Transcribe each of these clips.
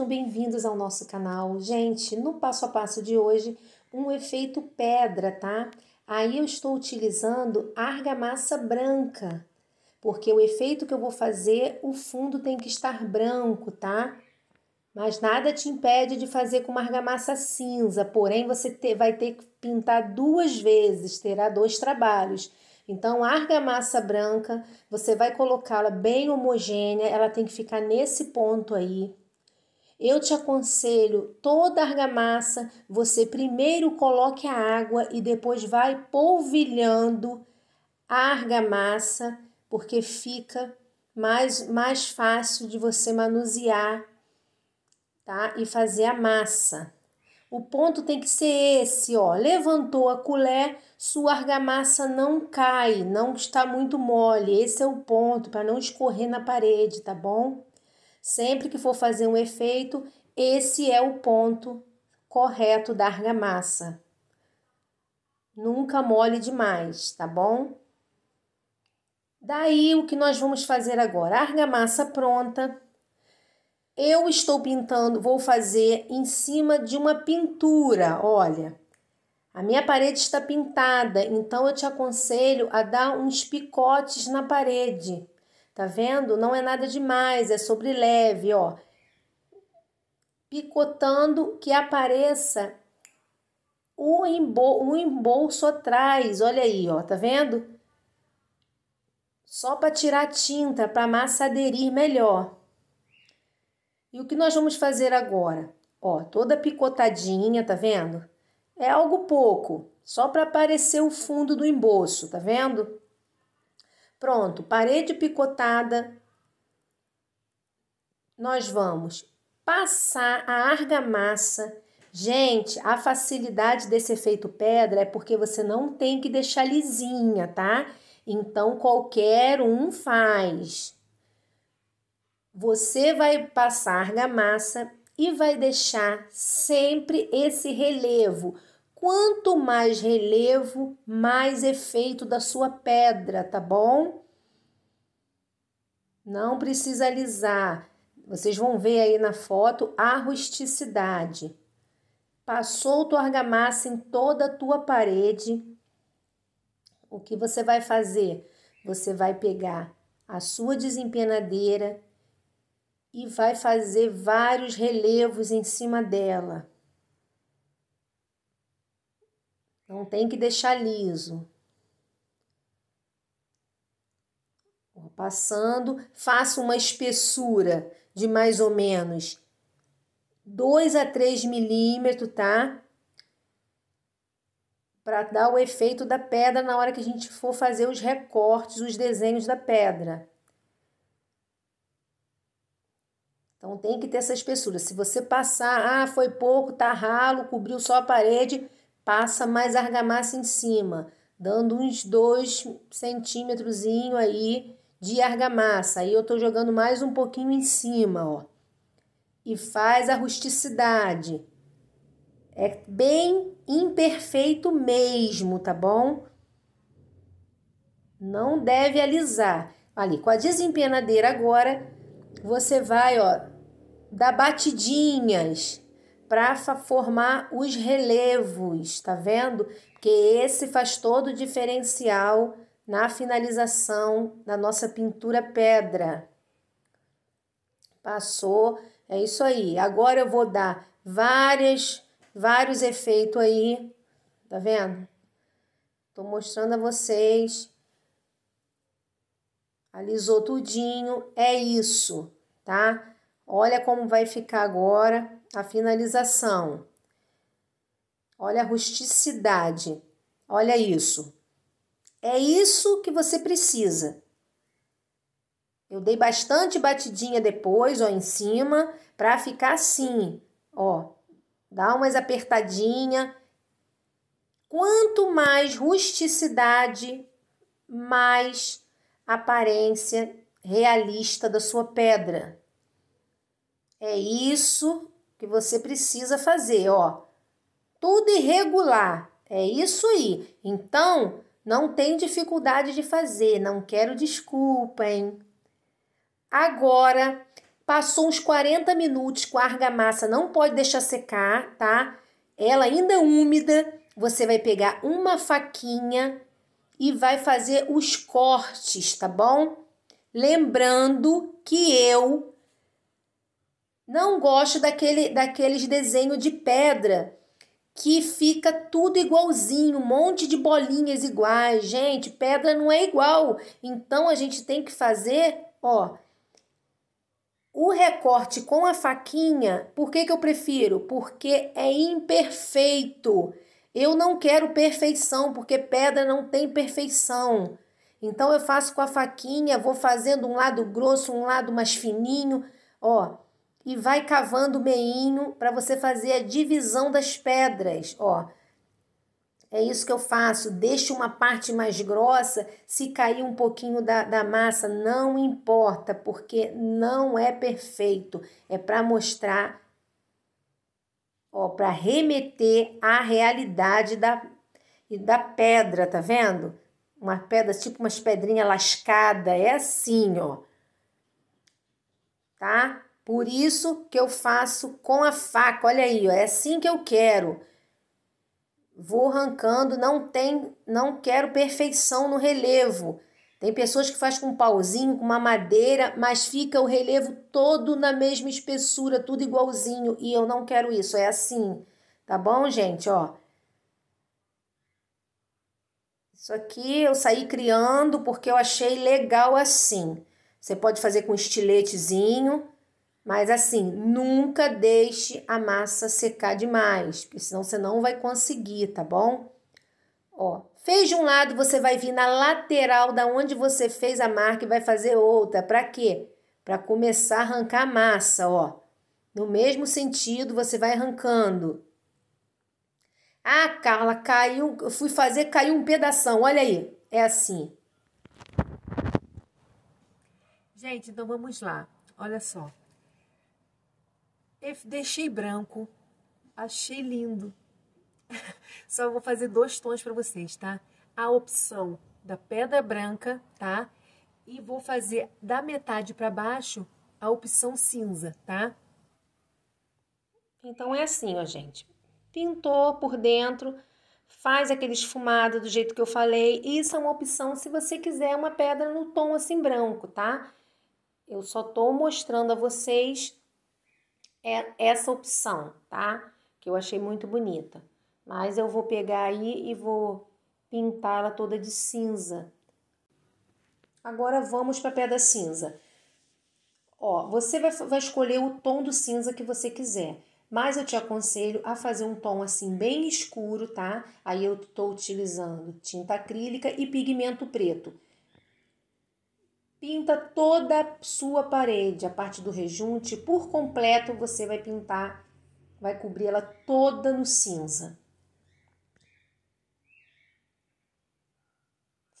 sejam bem-vindos ao nosso canal. Gente, no passo a passo de hoje, um efeito pedra, tá? Aí eu estou utilizando argamassa branca, porque o efeito que eu vou fazer, o fundo tem que estar branco, tá? Mas nada te impede de fazer com uma argamassa cinza, porém você vai ter que pintar duas vezes, terá dois trabalhos. Então, argamassa branca, você vai colocá-la bem homogênea, ela tem que ficar nesse ponto aí, eu te aconselho toda a argamassa, você primeiro coloque a água e depois vai polvilhando a argamassa, porque fica mais, mais fácil de você manusear tá? e fazer a massa. O ponto tem que ser esse, ó. Levantou a colher, sua argamassa não cai, não está muito mole. Esse é o ponto para não escorrer na parede, tá bom? Sempre que for fazer um efeito, esse é o ponto correto da argamassa. Nunca mole demais, tá bom? Daí o que nós vamos fazer agora? argamassa pronta. Eu estou pintando, vou fazer em cima de uma pintura, olha. A minha parede está pintada, então eu te aconselho a dar uns picotes na parede Tá vendo? Não é nada demais, é sobre leve, ó. Picotando que apareça o, embol o embolso atrás, olha aí, ó, tá vendo? Só para tirar tinta, para massa aderir melhor. E o que nós vamos fazer agora? Ó, toda picotadinha, tá vendo? É algo pouco, só para aparecer o fundo do embolso, tá vendo? Pronto, parede picotada. Nós vamos passar a argamassa. Gente, a facilidade desse efeito pedra é porque você não tem que deixar lisinha, tá? Então qualquer um faz. Você vai passar argamassa e vai deixar sempre esse relevo Quanto mais relevo, mais efeito da sua pedra, tá bom? Não precisa alisar. Vocês vão ver aí na foto a rusticidade. Passou tua argamassa em toda a tua parede. O que você vai fazer? Você vai pegar a sua desempenadeira e vai fazer vários relevos em cima dela. Não tem que deixar liso. Passando, faça uma espessura de mais ou menos 2 a 3 milímetros, tá? Para dar o efeito da pedra na hora que a gente for fazer os recortes, os desenhos da pedra. Então tem que ter essa espessura. Se você passar, ah, foi pouco, tá ralo, cobriu só a parede, passa mais argamassa em cima, dando uns 2 centímetros aí de argamassa. Aí eu tô jogando mais um pouquinho em cima, ó. E faz a rusticidade. É bem imperfeito mesmo, tá bom? Não deve alisar. Ali, com a desempenadeira agora, você vai, ó, dar batidinhas para formar os relevos, tá vendo? Que esse faz todo o diferencial na finalização da nossa pintura pedra. Passou, é isso aí. Agora eu vou dar várias, vários efeitos aí, tá vendo? Tô mostrando a vocês. Alisou tudinho, é isso, tá? Olha como vai ficar agora a finalização. Olha a rusticidade. Olha isso. É isso que você precisa. Eu dei bastante batidinha depois, ó, em cima, para ficar assim, ó. Dá umas apertadinha. Quanto mais rusticidade, mais aparência realista da sua pedra. É isso que você precisa fazer, ó. Tudo irregular, é isso aí. Então, não tem dificuldade de fazer, não quero desculpa, hein? Agora, passou uns 40 minutos com a argamassa, não pode deixar secar, tá? Ela ainda úmida, você vai pegar uma faquinha e vai fazer os cortes, tá bom? Lembrando que eu não gosto daquele, daqueles desenhos de pedra que fica tudo igualzinho, um monte de bolinhas iguais. Gente, pedra não é igual. Então a gente tem que fazer, ó, o recorte com a faquinha. Por que, que eu prefiro? Porque é imperfeito. Eu não quero perfeição, porque pedra não tem perfeição. Então eu faço com a faquinha, vou fazendo um lado grosso, um lado mais fininho, ó e vai cavando o meinho para você fazer a divisão das pedras, ó. É isso que eu faço. Deixa uma parte mais grossa. Se cair um pouquinho da, da massa, não importa, porque não é perfeito. É para mostrar, ó, para remeter à realidade da, e da pedra, tá vendo? Uma pedra, tipo umas pedrinhas lascadas. É assim, ó. Tá? Por isso que eu faço com a faca. Olha aí, ó, é assim que eu quero. Vou arrancando, não tem, não quero perfeição no relevo. Tem pessoas que faz com um pauzinho, com uma madeira, mas fica o relevo todo na mesma espessura, tudo igualzinho, e eu não quero isso, é assim. Tá bom, gente, ó? Isso aqui eu saí criando porque eu achei legal assim. Você pode fazer com estiletezinho mas assim, nunca deixe a massa secar demais, porque senão você não vai conseguir, tá bom? Ó, fez de um lado, você vai vir na lateral da onde você fez a marca e vai fazer outra. Para quê? Para começar a arrancar a massa, ó. No mesmo sentido, você vai arrancando. Ah, Carla, caiu, eu fui fazer, caiu um pedaço. Olha aí, é assim. Gente, então vamos lá. Olha só deixei branco. Achei lindo. Só vou fazer dois tons para vocês, tá? A opção da pedra branca, tá? E vou fazer da metade para baixo a opção cinza, tá? Então é assim, ó, gente. Pintou por dentro, faz aquele esfumado do jeito que eu falei. Isso é uma opção se você quiser uma pedra no tom assim branco, tá? Eu só tô mostrando a vocês é essa opção, tá? Que eu achei muito bonita. Mas eu vou pegar aí e vou pintá-la toda de cinza. Agora vamos para a pedra cinza. Ó, você vai, vai escolher o tom do cinza que você quiser. Mas eu te aconselho a fazer um tom assim bem escuro, tá? Aí eu estou utilizando tinta acrílica e pigmento preto. Pinta toda a sua parede, a parte do rejunte, por completo você vai pintar, vai cobrir ela toda no cinza.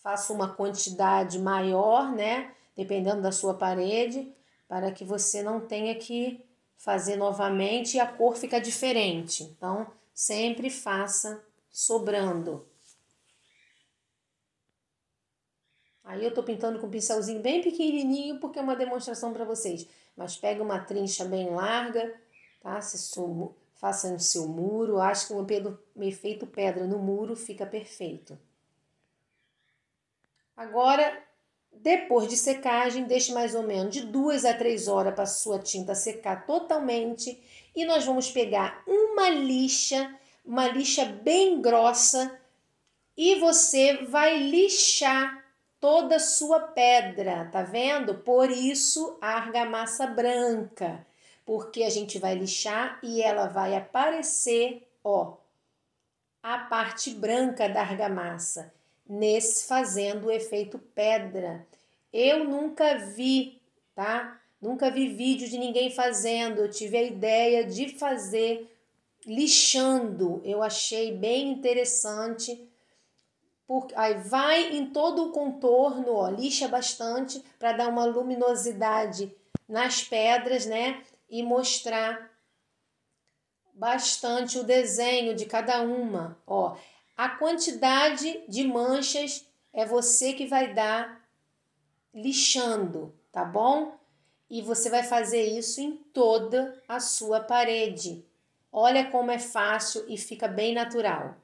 Faça uma quantidade maior, né? Dependendo da sua parede, para que você não tenha que fazer novamente e a cor fica diferente. Então, sempre faça sobrando. Aí eu tô pintando com um pincelzinho bem pequenininho porque é uma demonstração para vocês. Mas pega uma trincha bem larga, tá? Se sumo, faça no seu muro. Acho que um efeito pedra no muro fica perfeito. Agora, depois de secagem, deixe mais ou menos de duas a três horas para sua tinta secar totalmente. E nós vamos pegar uma lixa, uma lixa bem grossa, e você vai lixar toda sua pedra, tá vendo? Por isso a argamassa branca, porque a gente vai lixar e ela vai aparecer, ó, a parte branca da argamassa, nesse fazendo o efeito pedra. Eu nunca vi, tá? Nunca vi vídeo de ninguém fazendo, eu tive a ideia de fazer lixando. Eu achei bem interessante aí vai em todo o contorno, ó, lixa bastante para dar uma luminosidade nas pedras, né? E mostrar bastante o desenho de cada uma, ó. A quantidade de manchas é você que vai dar lixando, tá bom? E você vai fazer isso em toda a sua parede. Olha como é fácil e fica bem natural.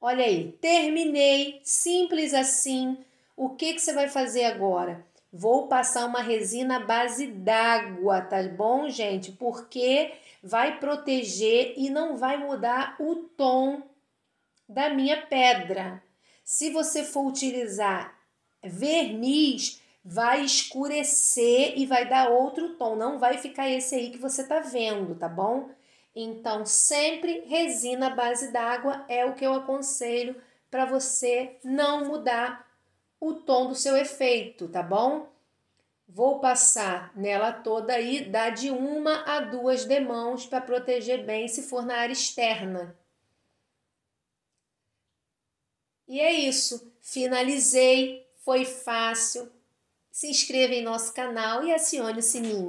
Olha aí, terminei, simples assim. O que, que você vai fazer agora? Vou passar uma resina base d'água, tá bom, gente? Porque vai proteger e não vai mudar o tom da minha pedra. Se você for utilizar verniz, vai escurecer e vai dar outro tom, não vai ficar esse aí que você tá vendo, tá bom? Então, sempre resina à base d'água é o que eu aconselho para você não mudar o tom do seu efeito, tá bom? Vou passar nela toda aí, dá de uma a duas demãos para proteger bem se for na área externa. E é isso, finalizei, foi fácil. Se inscreva em nosso canal e acione o sininho.